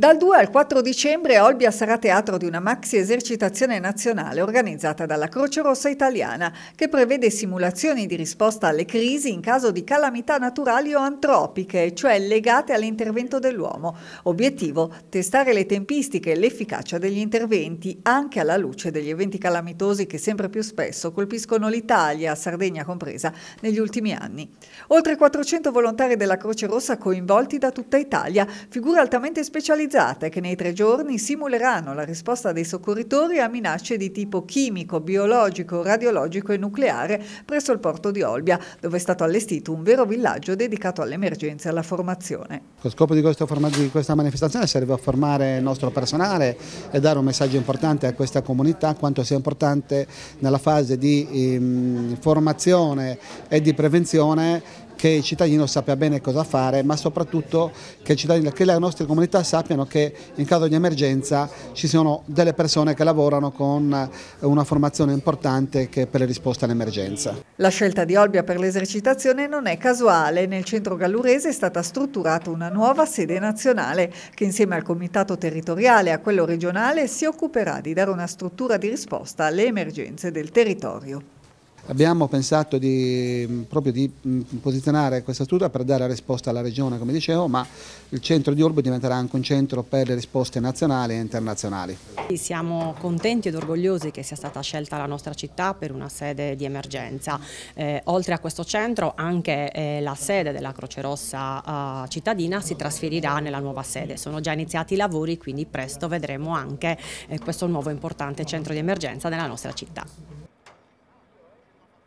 Dal 2 al 4 dicembre Olbia sarà teatro di una maxi esercitazione nazionale organizzata dalla Croce Rossa Italiana che prevede simulazioni di risposta alle crisi in caso di calamità naturali o antropiche, cioè legate all'intervento dell'uomo. Obiettivo testare le tempistiche e l'efficacia degli interventi anche alla luce degli eventi calamitosi che sempre più spesso colpiscono l'Italia, Sardegna compresa, negli ultimi anni. Oltre 400 volontari della Croce Rossa coinvolti da tutta Italia, figure altamente specializzate motorizzate che nei tre giorni simuleranno la risposta dei soccorritori a minacce di tipo chimico, biologico, radiologico e nucleare presso il porto di Olbia, dove è stato allestito un vero villaggio dedicato all'emergenza e alla formazione. Lo scopo di, questo, di questa manifestazione serve a formare il nostro personale e dare un messaggio importante a questa comunità quanto sia importante nella fase di ehm, formazione e di prevenzione che il cittadino sappia bene cosa fare, ma soprattutto che, che le nostre comunità sappiano che in caso di emergenza ci sono delle persone che lavorano con eh, una formazione importante che per le risposte all'emergenza. La scelta di Olbia per l'esercitazione non è casuale. Nel centro gallurese è stata strutturata una nuova sede nazionale che insieme al comitato territoriale e a quello regionale si occuperà di dare una struttura di risposta alle emergenze del territorio. Abbiamo pensato di, mm, proprio di mm, posizionare questa struttura per dare risposta alla regione, come dicevo, ma il centro di Urbo diventerà anche un centro per le risposte nazionali e internazionali. Siamo contenti ed orgogliosi che sia stata scelta la nostra città per una sede di emergenza. Eh, oltre a questo centro anche eh, la sede della Croce Rossa eh, cittadina si trasferirà nella nuova sede. Sono già iniziati i lavori quindi presto vedremo anche eh, questo nuovo importante centro di emergenza della nostra città.